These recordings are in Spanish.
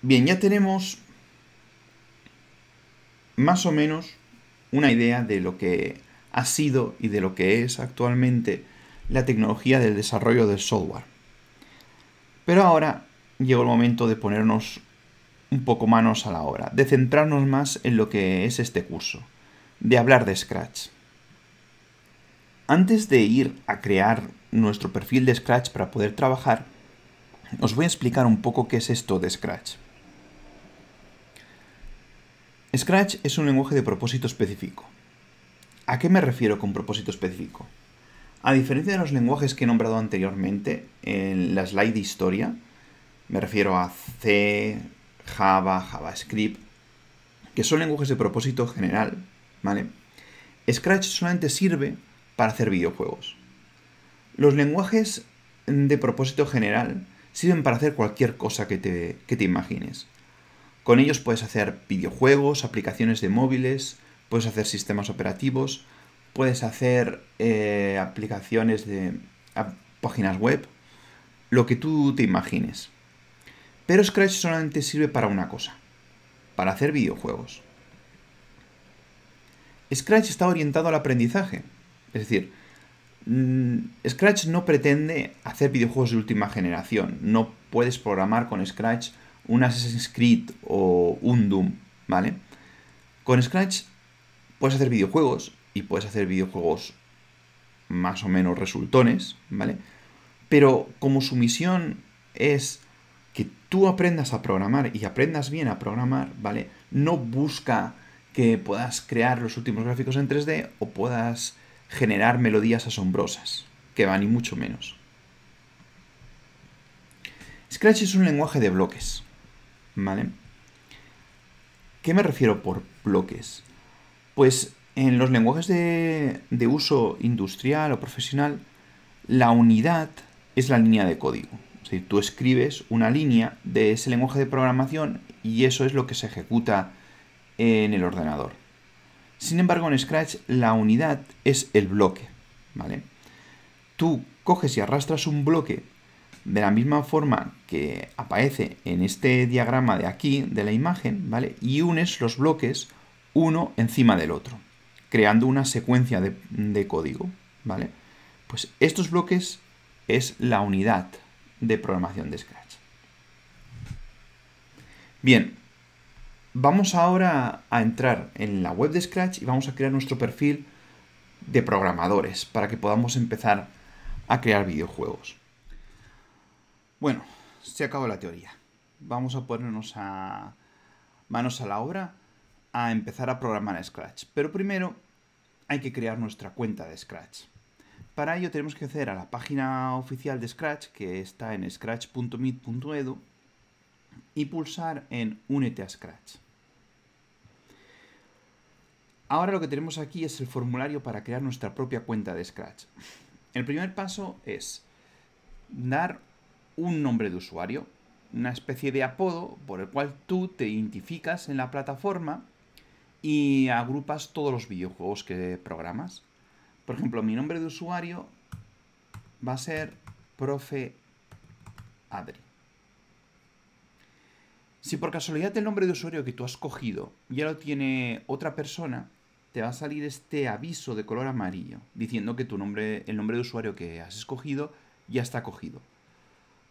Bien, ya tenemos más o menos una idea de lo que ha sido y de lo que es actualmente la tecnología del desarrollo del software. Pero ahora llegó el momento de ponernos un poco manos a la obra, de centrarnos más en lo que es este curso, de hablar de Scratch. Antes de ir a crear nuestro perfil de Scratch para poder trabajar, os voy a explicar un poco qué es esto de Scratch. Scratch es un lenguaje de propósito específico. ¿A qué me refiero con propósito específico? A diferencia de los lenguajes que he nombrado anteriormente en la slide de historia, me refiero a C, Java, JavaScript, que son lenguajes de propósito general, Scratch solamente sirve para hacer videojuegos. Los lenguajes de propósito general sirven para hacer cualquier cosa que te imagines. Con ellos puedes hacer videojuegos, aplicaciones de móviles, puedes hacer sistemas operativos, puedes hacer eh, aplicaciones de páginas web, lo que tú te imagines. Pero Scratch solamente sirve para una cosa, para hacer videojuegos. Scratch está orientado al aprendizaje, es decir, mm, Scratch no pretende hacer videojuegos de última generación, no puedes programar con Scratch un Assassin's Creed o un Doom, ¿vale? Con Scratch puedes hacer videojuegos y puedes hacer videojuegos más o menos resultones, ¿vale? Pero como su misión es que tú aprendas a programar y aprendas bien a programar, ¿vale? No busca que puedas crear los últimos gráficos en 3D o puedas generar melodías asombrosas, que van y mucho menos. Scratch es un lenguaje de bloques, ¿vale? ¿Qué me refiero por bloques? Pues en los lenguajes de, uso industrial o profesional, la unidad es la línea de código. Es decir, tú escribes una línea de ese lenguaje de programación y eso es lo que se ejecuta en el ordenador. Sin embargo, en Scratch la unidad es el bloque, ¿vale? Tú coges y arrastras un bloque de la misma forma que aparece en este diagrama de aquí, de la imagen, ¿vale? Y unes los bloques uno encima del otro, creando una secuencia de, código, ¿vale? Pues estos bloques es la unidad de programación de Scratch. Bien, vamos ahora a entrar en la web de Scratch y vamos a crear nuestro perfil de programadores para que podamos empezar a crear videojuegos. Bueno, se acabó la teoría. Vamos a ponernos a manos a la obra a empezar a programar Scratch. Pero primero hay que crear nuestra cuenta de Scratch. Para ello tenemos que acceder a la página oficial de Scratch, que está en scratch.mit.edu, y pulsar en Únete a Scratch. Ahora lo que tenemos aquí es el formulario para crear nuestra propia cuenta de Scratch. El primer paso es dar un nombre de usuario, una especie de apodo por el cual tú te identificas en la plataforma y agrupas todos los videojuegos que programas. Por ejemplo, mi nombre de usuario va a ser profe Adri. Si por casualidad el nombre de usuario que tú has cogido ya lo tiene otra persona, te va a salir este aviso de color amarillo diciendo que tu nombre, el nombre de usuario que has escogido ya está cogido.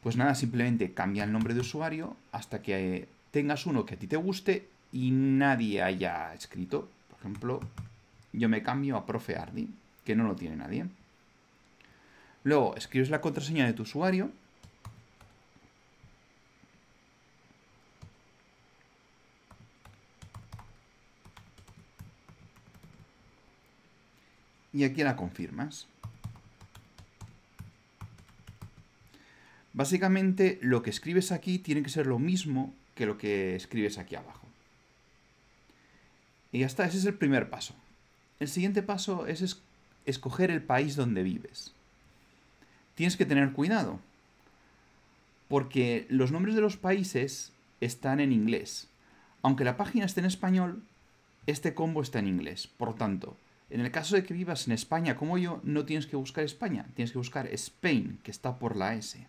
Pues nada, simplemente cambia el nombre de usuario hasta que tengas uno que a ti te guste y nadie haya escrito. Por ejemplo, yo me cambio a profe Ardi, que no lo tiene nadie. Luego escribes la contraseña de tu usuario. Y aquí la confirmas. Básicamente lo que escribes aquí tiene que ser lo mismo que lo que escribes aquí abajo. Y ya está, ese es el primer paso. El siguiente paso es escoger el país donde vives. Tienes que tener cuidado, porque los nombres de los países están en inglés. Aunque la página esté en español, este combo está en inglés. Por lo tanto, en el caso de que vivas en España como yo, no tienes que buscar España, tienes que buscar Spain, que está por la S.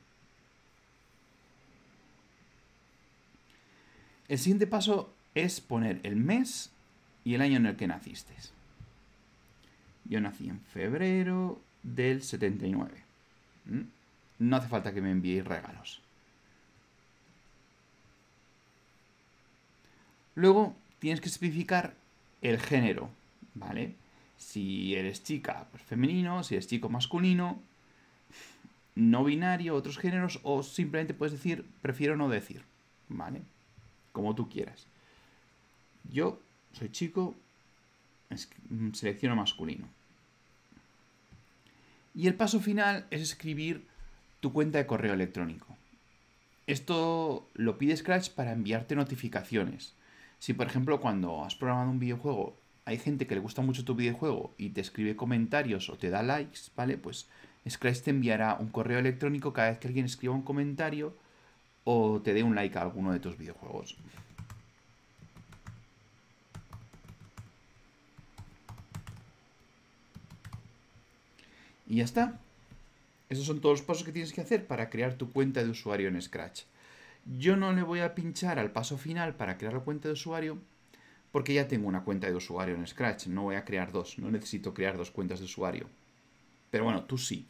El siguiente paso es poner el mes y el año en el que naciste. Yo nací en febrero del 79. ¿Mm? No hace falta que me envíes regalos. Luego tienes que especificar el género, ¿vale? Si eres chica, pues femenino, si eres chico, masculino, no binario, otros géneros, o simplemente puedes decir, prefiero no decir, ¿vale? como tú quieras. Yo soy chico, mm, selecciono masculino. Y el paso final es escribir tu cuenta de correo electrónico. Esto lo pide Scratch para enviarte notificaciones. Si por ejemplo cuando has programado un videojuego hay gente que le gusta mucho tu videojuego y te escribe comentarios o te da likes, ¿vale? Pues Scratch te enviará un correo electrónico cada vez que alguien escriba un comentario o te dé un like a alguno de tus videojuegos. Y ya está. Esos son todos los pasos que tienes que hacer para crear tu cuenta de usuario en Scratch. Yo no le voy a pinchar al paso final para crear la cuenta de usuario porque ya tengo una cuenta de usuario en Scratch. No voy a crear dos, no necesito crear dos cuentas de usuario. Pero bueno, tú sí,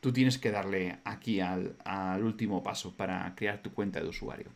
tú tienes que darle aquí al, al último paso para crear tu cuenta de usuario.